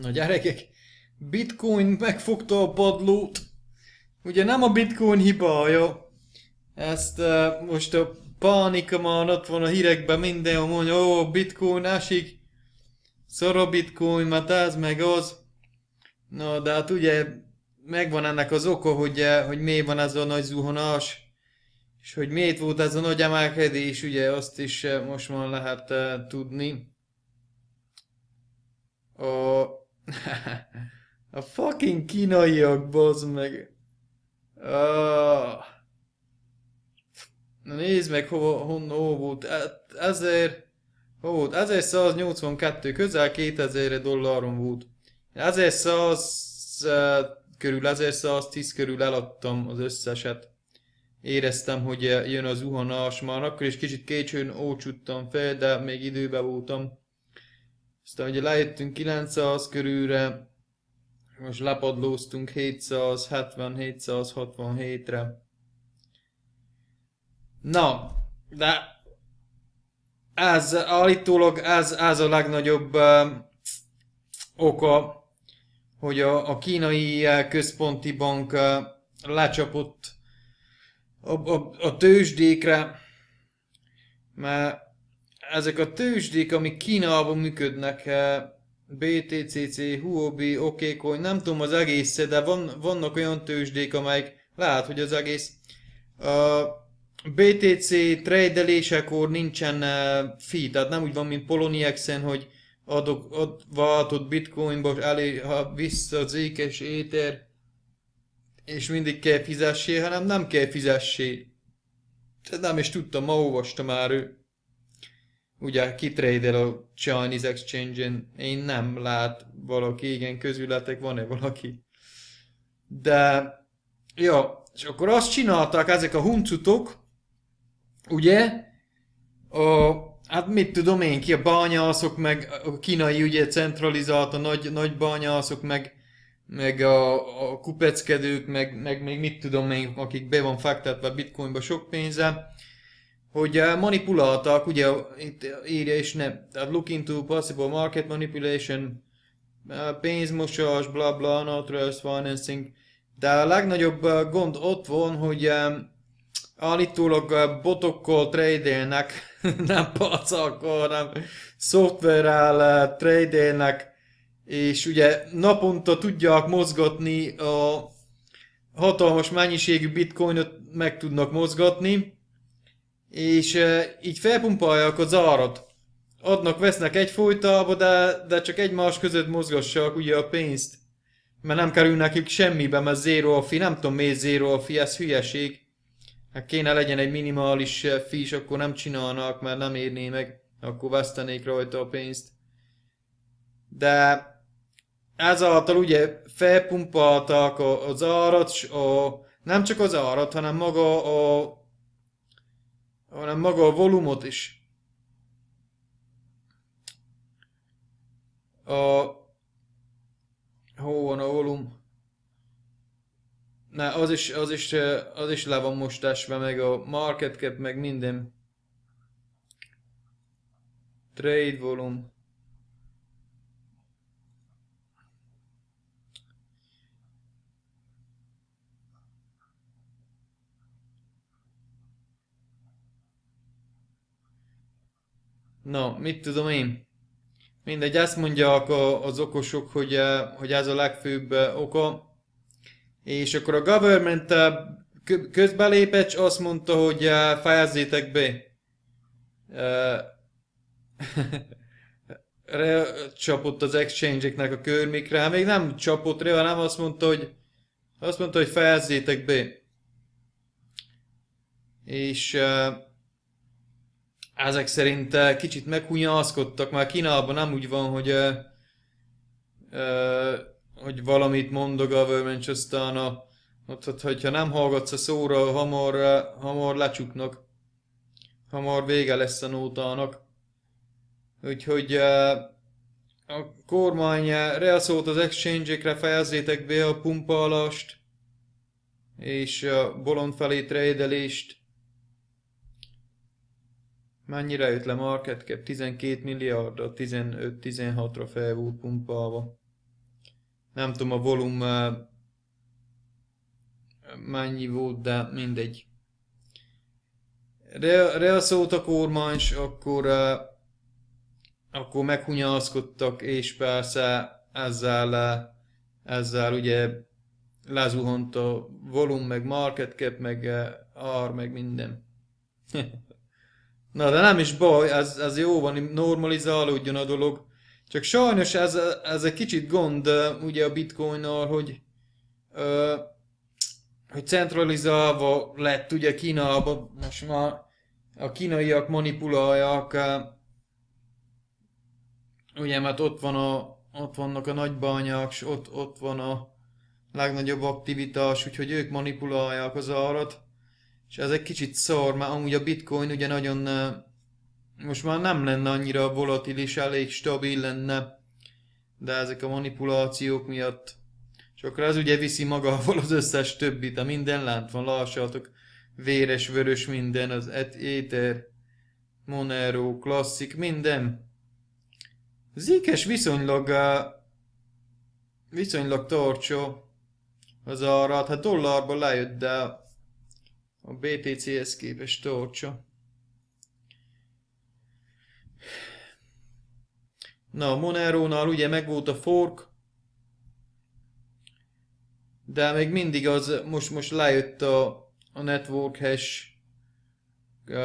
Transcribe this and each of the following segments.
Na gyerekek, bitcoin megfogta a padlót. Ugye nem a bitcoin hibája. Ezt uh, most a pánika már ott van a hírekben minden, mondja, ó, oh, bitcoin esik, szar a bitcoin, mert ez meg az. Na, de hát ugye megvan ennek az oka, hogy, hogy miért van ez a nagy zuhanás, és hogy miért volt ez a nagy emelkedés, ugye azt is most már lehet uh, tudni. A a fucking kínaiak, bazd meg. Ah. Na nézd meg, hova, honnan, ó, volt. Ezért, hol volt? 1182, e, közel 2000 dolláron volt. 1100 e, körül, 1110 körül eladtam az összeset. Éreztem, hogy e, jön az zuhanás, már akkor is kicsit későn ócsuttam fel, de még időben voltam. Aztán ugye lejöttünk 900 körülre, most lepadlóztunk 770-767-re. Na, de ez állítólag ez, ez a legnagyobb uh, oka, hogy a, a kínai központi bank uh, lecsapott a, a, a tőzsdékre, mert ezek a tőzsdék, amik Kínában működnek, eh, BTCC, Huobi, Okékony, nem tudom az egész, de van, vannak olyan tőzsdék, amelyek lehet, hogy az egész a BTC tradelésekor nincsen eh, fee, tehát nem úgy van, mint Poloniexen, hogy adok, ad, váltott bitcoinba, elé, ha vissza az ékes éter, és mindig kell fizessé, hanem nem kell fizessé. Tehát nem is tudtam, ma olvastam már ő ugye kitradel a Chinese Exchange-en, én nem lát valaki, igen, közületek van-e valaki. De, jó, és akkor azt csinálták ezek a huncutok, ugye, a, hát mit tudom én ki, a bányászok, meg a kínai ugye centralizált, a nagy, nagy bányászok, meg, meg a, a kupeckedők, meg, meg még mit tudom én, akik be van fektetve bitcoinba sok pénze, hogy eh, manipuláltak, ugye itt írja is, ne, look into possible market manipulation, eh, pénzmosás, bla bla, not trust financing, de a legnagyobb eh, gond ott van, hogy állítólag botokkal tradelnek, nem pacakkal, hanem szoftverrel tradelnek, és ugye naponta tudják mozgatni a hatalmas mennyiségű bitcoinot meg tudnak mozgatni, és e, így felpumpálják az árat. Adnak, vesznek egy folytába, de, de csak egymás között mozgassák ugye a pénzt. Mert nem kerül nekik semmibe, mert zero a fi, nem tudom miért zero a fi, ez hülyeség. Hát kéne legyen egy minimális fi, és akkor nem csinálnak, mert nem érné meg, akkor vesztenék rajta a pénzt. De ezáltal ugye felpumpálták az árat, a, nem csak az árat, hanem maga a hanem maga a volumot is. A... Hol van a volum? Na, az is, az is, az is le van mostásva, meg a market cap, meg minden. Trade volume. Na, mit tudom én? Mindegy, ezt mondják az okosok, hogy, eh, hogy ez a legfőbb eh, oka. És akkor a government eh, közbelépett, azt mondta, hogy fejezzétek be. Csapott az exchange-eknek a körmikre, hát még nem csapott rá, hanem azt mondta, hogy azt mondta, hogy fejezzétek be. És ezek szerint eh, kicsit meghunyászkodtak, már Kínában nem úgy van, hogy eh, eh, hogy valamit mondog a Vermin, aztán a, ott, ott, hogyha nem hallgatsz a szóra, hamar, hamar lecsuknak. Hamar vége lesz a nótának. Úgyhogy a kormány reaszolt az exchange-ekre, fejezzétek be a pumpálást és a bolond felé trédelést. Mennyire jött le market cap? 12 a 15-16-ra fel volt pumpálva. Nem tudom, a volum mennyi volt, de mindegy. Reaszolt a kormány, és akkor, eh, akkor meghunyászkodtak, és persze ezzel, eh, ezzel ugye lezuhant a volum, meg market cap, meg eh, ár, meg minden. Na, de nem is baj, ez, ez jó van, normalizálódjon a dolog. Csak sajnos ez, ez egy kicsit gond ugye a bitcoinnal, hogy, ö, hogy centralizálva lett ugye Kínában, most már a kínaiak manipulálják, ugye mert ott, van a, ott vannak a nagybányák, ott, ott van a legnagyobb aktivitás, úgyhogy ők manipulálják az árat. És az egy kicsit szar, mert amúgy a bitcoin ugye nagyon most már nem lenne annyira volatilis, elég stabil lenne, de ezek a manipulációk miatt és akkor az ugye viszi magával az összes többit, a minden lánt van, lássátok, véres, vörös minden, az éter, Monero, klasszik, minden. Zikes viszonylag, viszonylag tartsa az arra, hát dollárba lejött, de a BTC-hez képest torcsa. Na, a Monero-nál ugye megvolt a fork, de még mindig az, most, most lejött a, a network hash, a,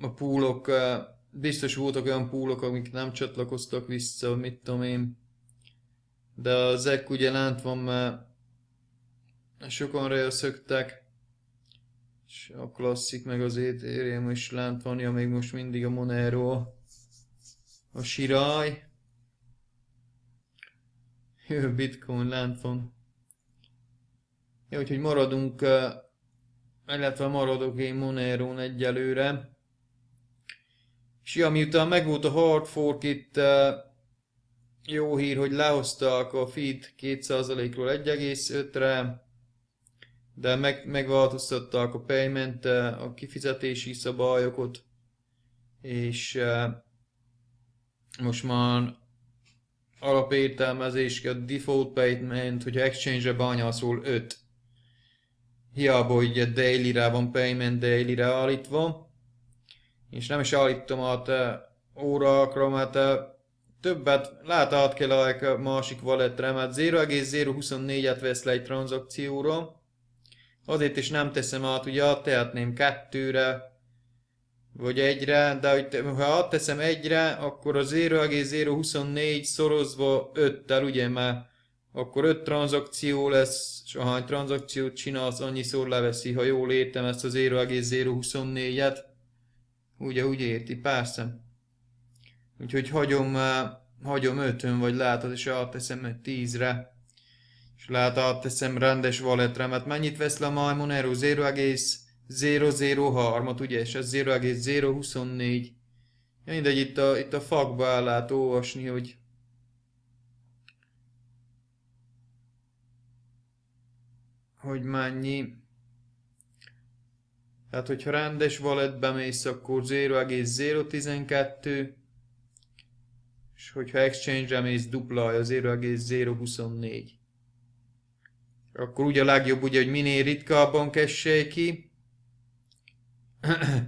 a poolok, a, biztos voltak olyan poolok, amik nem csatlakoztak vissza, mit tudom én. De az ugye lent van, mert sokan röjöszögtek. És a klasszik meg az Ethereum is lent van, ja még most mindig a Monero, a Sirály. jó, Bitcoin lent van. Ja, úgyhogy maradunk, illetve maradok én Monero-n egyelőre. És ja, miután megvolt a hard fork itt, jó hír, hogy lehozták a feed 2%-ról 1,5-re, de meg, megváltoztatták a payment, eh, a kifizetési szabályokat, és eh, most már alapértelmezés, a default payment, hogyha exchange-re bányászol 5. Hiába, hogy a daily-re van payment daily-re állítva, és nem is állítom át eh, órákra, mert többet lehet átkelek a másik walletre, mert 0,024-et vesz le egy tranzakcióra, Azért is nem teszem át, ugye tehetném kettőre, vagy egyre, de ha át teszem egyre, akkor a 0,024 szorozva 5-tel, ugye, mert akkor 5 tranzakció lesz, és ahány tranzakciót csinálsz, annyiszor leveszi, ha jól értem ezt a 0,024-et. Ugye, úgy érti, persze. Úgyhogy hagyom, eh, hagyom 5-ön, vagy lehet, és teszem 10-re. És lehet átteszem rendes valetre, mert Mennyit vesz le a Monero? 0,003-at, ugye? És ez 0,024. Ja, mindegy, itt a, itt a fakba el lehet olvasni, hogy hogy mennyi. Tehát, hogyha rendes valetbe mész, akkor 0,012, és hogyha exchange-re mész, dupla az 0,024 akkor ugye a legjobb, ugye, hogy minél ritkábban kessék ki.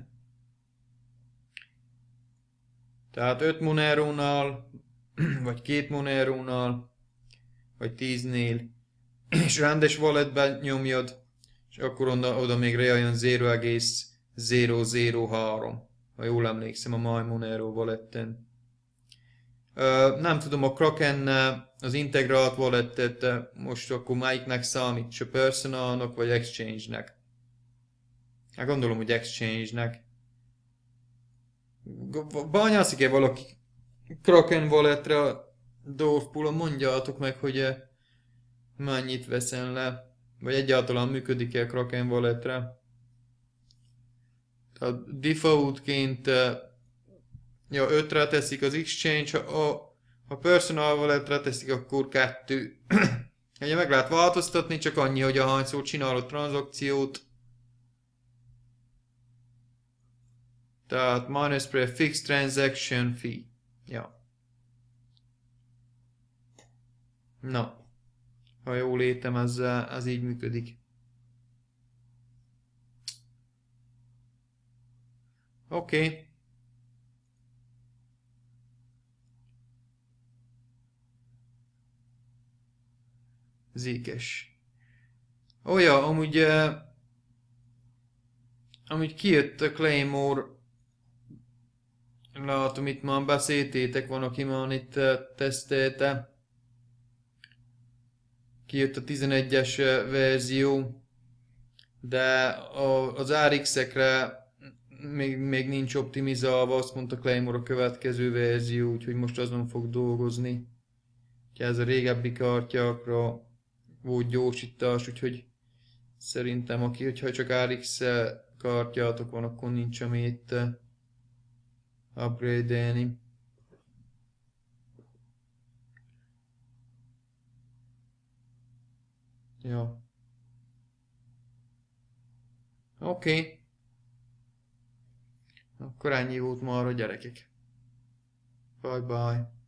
Tehát 5 monerónál, vagy 2 monerónál, vagy 10-nél, és rendes walletben nyomjad, és akkor onda, oda még rejön 0,003, ha jól emlékszem a My Monero walletten nem tudom, a Kraken, az integrált wallet most akkor melyiknek számít, se personalnak vagy exchange-nek? Hát gondolom, hogy exchange-nek. Bányászik-e valaki Kraken walletre Dorfpulon? Mondjátok meg, hogy mennyit veszem le, vagy egyáltalán működik-e a Kraken walletre. Tehát defaultként Ja, 5-re teszik az exchange, ha a, a personal wallet teszik, akkor kettő. Ugye meg lehet változtatni, csak annyi, hogy a ahányszor csinálod tranzakciót. Tehát minus prefix transaction fee. Ja. Na. Ha jól létem, ez, ez így működik. Oké. Okay. Zékes. Ó, oh, ja, amúgy... Uh, amúgy kijött a Claymore... Látom, itt már beszéltétek, van, aki már itt uh, tesztelte. Kijött a 11-es uh, verzió. De a, az rx még, még nincs optimizálva, azt mondta Claymore a következő verzió, úgyhogy most azon fog dolgozni. Ha ez a régebbi kártyákra volt gyorsítás úgyhogy szerintem aki, hogyha csak rx kártyátok van, akkor nincs amit eh, upgrade-elni. Ja. Oké. Okay. Akkor ennyi volt ma a gyerekek. Bye bye.